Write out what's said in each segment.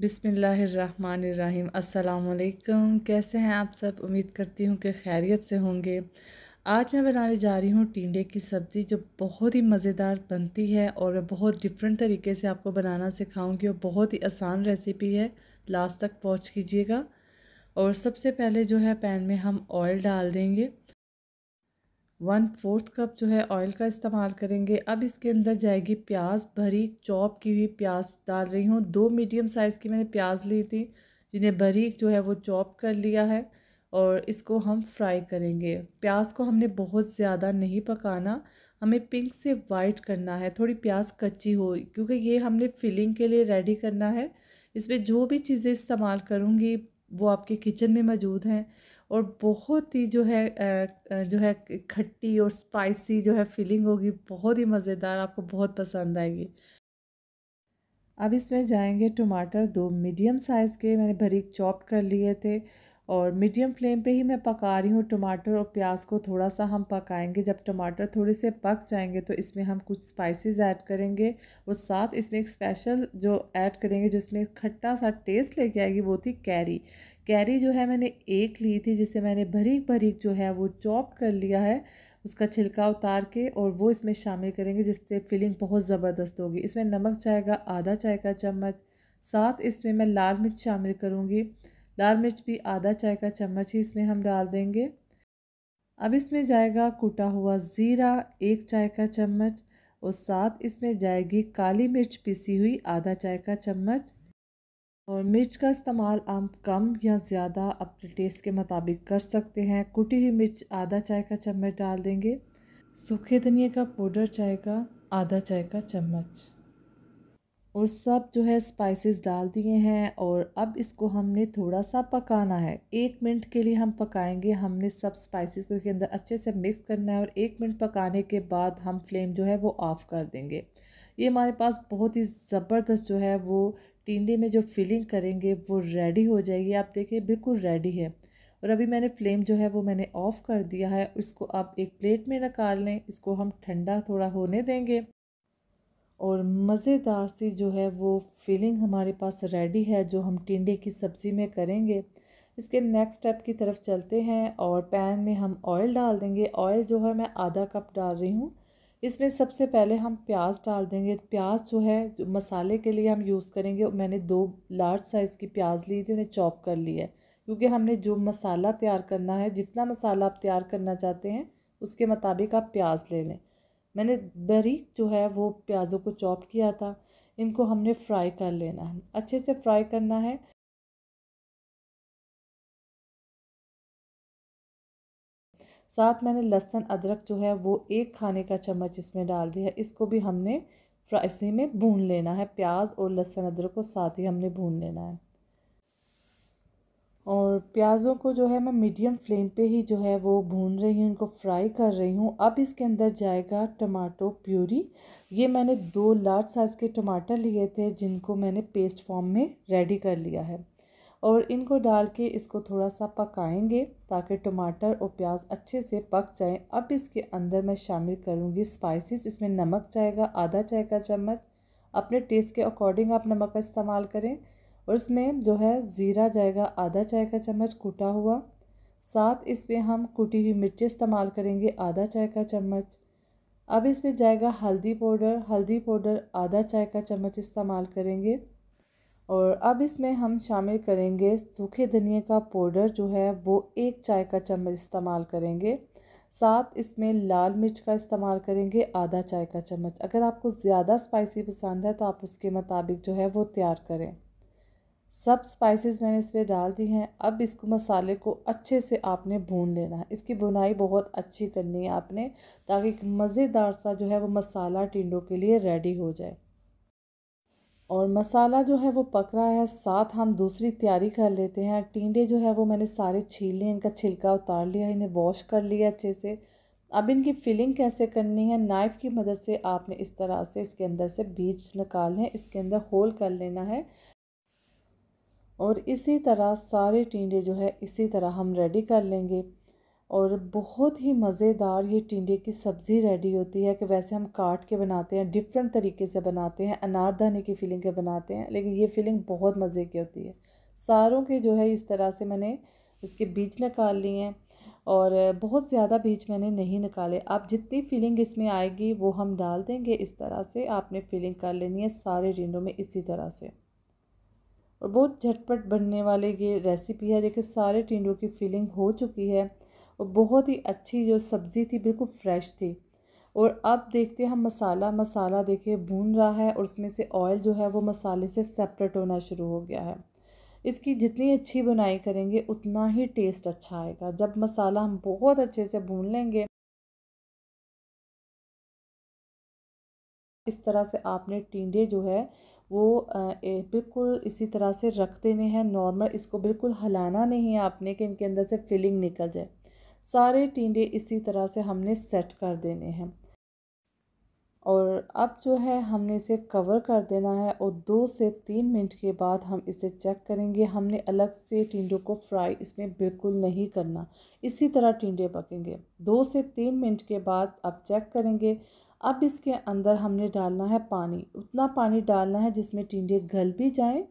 बिसमीम् अल्लाम कैसे हैं आप सब उम्मीद करती हूँ कि खैरियत से होंगे आज मैं बनाने जा रही हूँ टींडे की सब्ज़ी जो बहुत ही मज़ेदार बनती है और मैं बहुत डिफरेंट तरीके से आपको बनाना सिखाऊंगी और बहुत ही आसान रेसिपी है लास्ट तक पहुँच कीजिएगा और सबसे पहले जो है पैन में हम ऑयल डाल देंगे वन फोर्थ कप जो है ऑयल का इस्तेमाल करेंगे अब इसके अंदर जाएगी प्याज भरी चॉप की हुई प्याज डाल रही हूँ दो मीडियम साइज़ की मैंने प्याज ली थी जिन्हें बारीक जो है वो चॉप कर लिया है और इसको हम फ्राई करेंगे प्याज को हमने बहुत ज़्यादा नहीं पकाना हमें पिंक से वाइट करना है थोड़ी प्याज कच्ची हो क्योंकि ये हमने फिलिंग के लिए रेडी करना है इसमें जो भी चीज़ें इस्तेमाल करूँगी वो आपके किचन में मौजूद हैं और बहुत ही जो है जो है खट्टी और स्पाइसी जो है फीलिंग होगी बहुत ही मज़ेदार आपको बहुत पसंद आएगी अब इसमें जाएंगे टमाटर दो मीडियम साइज़ के मैंने भरी चॉप कर लिए थे और मीडियम फ्लेम पे ही मैं पका रही हूँ टमाटर और प्याज को थोड़ा सा हम पकाएंगे जब टमाटर थोड़े से पक जाएंगे तो इसमें हम कुछ स्पाइसेस ऐड करेंगे और साथ इसमें एक स्पेशल जो ऐड करेंगे जिसमें खट्टा सा टेस्ट लेके आएगी वो थी कैरी कैरी जो है मैंने एक ली थी जिसे मैंने भरीक भरीक जो है वो चॉप कर लिया है उसका छिलका उतार के और वो इसमें शामिल करेंगे जिससे फीलिंग बहुत ज़बरदस्त होगी इसमें नमक जाएगा आधा चाय का चम्मच साथ इसमें मैं लाल मिर्च शामिल करूँगी लाल मिर्च भी आधा चाय का चम्मच ही इसमें हम डाल देंगे अब इसमें जाएगा कूटा हुआ ज़ीरा एक चाय का चम्मच और साथ इसमें जाएगी काली मिर्च पिसी हुई आधा चाय का चम्मच और मिर्च का इस्तेमाल आप कम या ज़्यादा अपने टेस्ट के मुताबिक कर सकते हैं कुटी हुई मिर्च आधा चाय का चम्मच डाल देंगे सूखे धनिया का पाउडर चाय का आधा चाय का चम्मच और सब जो है स्पाइसेस डाल दिए हैं और अब इसको हमने थोड़ा सा पकाना है एक मिनट के लिए हम पकाएंगे हमने सब स्पाइसेस को इसके अंदर अच्छे से मिक्स करना है और एक मिनट पकाने के बाद हम फ्लेम जो है वो ऑफ़ कर देंगे ये हमारे पास बहुत ही ज़बरदस्त जो है वो टिंडे में जो फिलिंग करेंगे वो रेडी हो जाएगी आप देखिए बिल्कुल रेडी है और अभी मैंने फ्लेम जो है वो मैंने ऑफ़ कर दिया है इसको आप एक प्लेट में निकाल लें इसको हम ठंडा थोड़ा होने देंगे और मज़ेदार सी जो है वो फीलिंग हमारे पास रेडी है जो हम टिंडे की सब्ज़ी में करेंगे इसके नेक्स्ट स्टेप की तरफ चलते हैं और पैन में हम ऑयल डाल देंगे ऑयल जो है मैं आधा कप डाल रही हूँ इसमें सबसे पहले हम प्याज डाल देंगे प्याज जो है जो मसाले के लिए हम यूज़ करेंगे मैंने दो लार्ज साइज़ की प्याज ली थी उन्हें चॉप कर लिया है क्योंकि हमने जो मसाला तैयार करना है जितना मसाला आप तैयार करना चाहते हैं उसके मुताबिक आप प्याज ले लें मैंने बारीक जो है वो प्याज़ों को चॉप किया था इनको हमने फ्राई कर लेना है अच्छे से फ्राई करना है साथ मैंने लहसुन अदरक जो है वो एक खाने का चम्मच इसमें डाल दिया है इसको भी हमने फ्राई में भून लेना है प्याज और लहसुन अदरक को साथ ही हमने भून लेना है और प्याज़ों को जो है मैं मीडियम फ्लेम पे ही जो है वो भून रही हूँ इनको फ्राई कर रही हूँ अब इसके अंदर जाएगा टमाटो प्यूरी ये मैंने दो लार्ज साइज़ के टमाटर लिए थे जिनको मैंने पेस्ट फॉर्म में रेडी कर लिया है और इनको डाल के इसको थोड़ा सा पकाएंगे ताकि टमाटर और प्याज अच्छे से पक जाएँ अब इसके अंदर मैं शामिल करूँगी स्पाइसिस इसमें नमक चाहेगा आधा चाय का चम्मच अपने टेस्ट के अकॉर्डिंग आप नमक का इस्तेमाल करें और इसमें जो है ज़ीरा जाएगा आधा चाय का चम्मच कूटा हुआ साथ इसमें हम कूटी हुई मिर्च इस्तेमाल करेंगे आधा चाय का चम्मच अब इसमें जाएगा हल्दी पाउडर हल्दी पाउडर आधा चाय का चम्मच इस्तेमाल करेंगे और अब इसमें हम शामिल करेंगे सूखे धनिए का पाउडर जो है वो एक चाय का चम्मच इस्तेमाल करेंगे साथ इसमें लाल मिर्च का इस्तेमाल करेंगे आधा चाय का चम्मच अगर आपको ज़्यादा स्पाइसी पसंद है तो आप उसके मुताबिक जो है वो तैयार करें सब स्पाइसेस मैंने इस पर डाल दी हैं अब इसको मसाले को अच्छे से आपने भून लेना है इसकी भुनाई बहुत अच्छी करनी है आपने ताकि एक मज़ेदार सा जो है वो मसाला टिंडों के लिए रेडी हो जाए और मसाला जो है वो पक रहा है साथ हम दूसरी तैयारी कर लेते हैं टिंडे जो है वो मैंने सारे छील लिए इनका छिलका उतार लिया इन्हें वॉश कर लिया अच्छे से अब इनकी फिलिंग कैसे करनी है नाइफ़ की मदद से आपने इस तरह से इसके अंदर से बीज निकालने हैं इसके अंदर होल कर लेना है और इसी तरह सारे टिंडे जो है इसी तरह हम रेडी कर लेंगे और बहुत ही मज़ेदार ये टिंडे की सब्ज़ी रेडी होती है कि वैसे हम काट के बनाते हैं डिफरेंट तरीके से बनाते हैं अनारदाने की फीलिंग के बनाते हैं लेकिन ये फीलिंग बहुत मज़े की होती है सारों के जो है इस तरह से मैंने उसके बीज निकाल लिए हैं और बहुत ज़्यादा बीज मैंने नहीं निकाले आप जितनी फीलिंग इसमें आएगी वो हम डाल देंगे इस तरह से आपने फीलिंग कर लेनी है सारे टिंडों में इसी तरह से और बहुत झटपट बनने वाली ये रेसिपी है देखिए सारे टिंडों की फीलिंग हो चुकी है और बहुत ही अच्छी जो सब्ज़ी थी बिल्कुल फ्रेश थी और अब देखते हैं हम मसाला मसाला देखिए भून रहा है और उसमें से ऑयल जो है वो मसाले से सेपरेट होना शुरू हो गया है इसकी जितनी अच्छी बुनाई करेंगे उतना ही टेस्ट अच्छा आएगा जब मसाला हम बहुत अच्छे से भून लेंगे इस तरह से आपने टिंडे जो है वो बिल्कुल इसी तरह से रख देने हैं नॉर्मल इसको बिल्कुल हलाना नहीं है आपने कि इनके अंदर से फिलिंग निकल जाए सारे टीडे इसी तरह से हमने सेट कर देने हैं और अब जो है हमने इसे कवर कर देना है और दो से तीन मिनट के बाद हम इसे चेक करेंगे हमने अलग से टिंडों को फ्राई इसमें बिल्कुल नहीं करना इसी तरह टिंडे पकेंगे दो से तीन मिनट के बाद आप चेक करेंगे अब इसके अंदर हमने डालना है पानी उतना पानी डालना है जिसमें टिंडे गल भी जाएं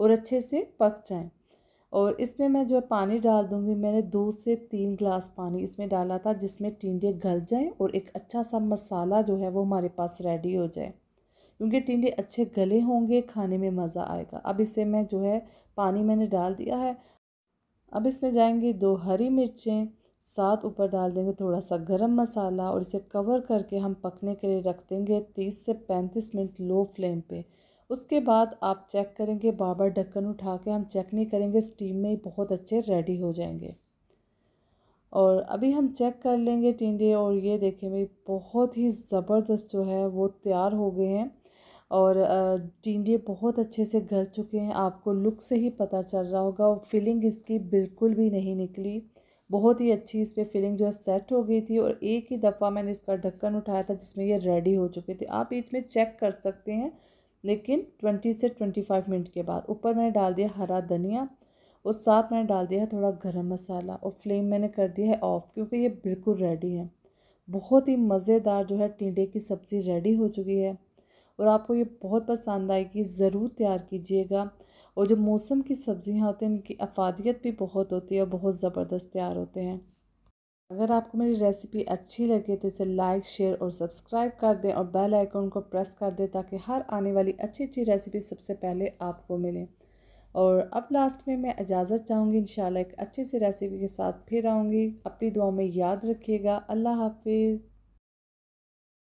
और अच्छे से पक जाएं और इसमें मैं जो है पानी डाल दूँगी मैंने दो से तीन ग्लास पानी इसमें डाला था जिसमें टिंडे गल जाएं और एक अच्छा सा मसाला जो है वो हमारे पास रेडी हो जाए क्योंकि टिंडे अच्छे गले होंगे खाने में मज़ा आएगा अब इसे मैं जो है पानी मैंने डाल दिया है अब इसमें जाएंगी दो हरी मिर्चें साथ ऊपर डाल देंगे थोड़ा सा गरम मसाला और इसे कवर करके हम पकने के लिए रख देंगे तीस से पैंतीस मिनट लो फ्लेम पे उसके बाद आप चेक करेंगे बार बार ढक्कन उठा के हम चेक नहीं करेंगे स्टीम में ही बहुत अच्छे रेडी हो जाएंगे और अभी हम चेक कर लेंगे टिंडे और ये देखें भाई बहुत ही ज़बरदस्त जो है वो तैयार हो गए हैं और टिंडे बहुत अच्छे से गल चुके हैं आपको लुक से ही पता चल रहा होगा और फीलिंग इसकी बिल्कुल भी नहीं निकली बहुत ही अच्छी इस पर फिलिंग जो है सेट हो गई थी और एक ही दफ़ा मैंने इसका ढक्कन उठाया था जिसमें ये रेडी हो चुके थे आप इसमें चेक कर सकते हैं लेकिन ट्वेंटी से ट्वेंटी फाइव मिनट के बाद ऊपर मैंने डाल दिया हरा धनिया और साथ मैंने डाल दिया है थोड़ा गर्म मसाला और फ्लेम मैंने कर दिया है ऑफ़ क्योंकि ये बिल्कुल रेडी है बहुत ही मज़ेदार जो है टीडे की सब्ज़ी रेडी हो चुकी है और आपको ये बहुत पसंद आएगी ज़रूर तैयार कीजिएगा और जो मौसम की सब्ज़ियाँ होती हैं उनकी अफादियत भी बहुत होती है और बहुत ज़बरदस्त तैयार होते हैं अगर आपको मेरी रेसिपी अच्छी लगे तो इसे लाइक शेयर और सब्सक्राइब कर दें और बेल आइकन को प्रेस कर दें ताकि हर आने वाली अच्छी अच्छी रेसिपी सबसे पहले आपको मिले और अब लास्ट में मैं इजाज़त चाहूँगी इन एक अच्छी सी रेसिपी के साथ फिर आऊँगी अपनी दुआ में याद रखिएगा अल्लाह हाफिज़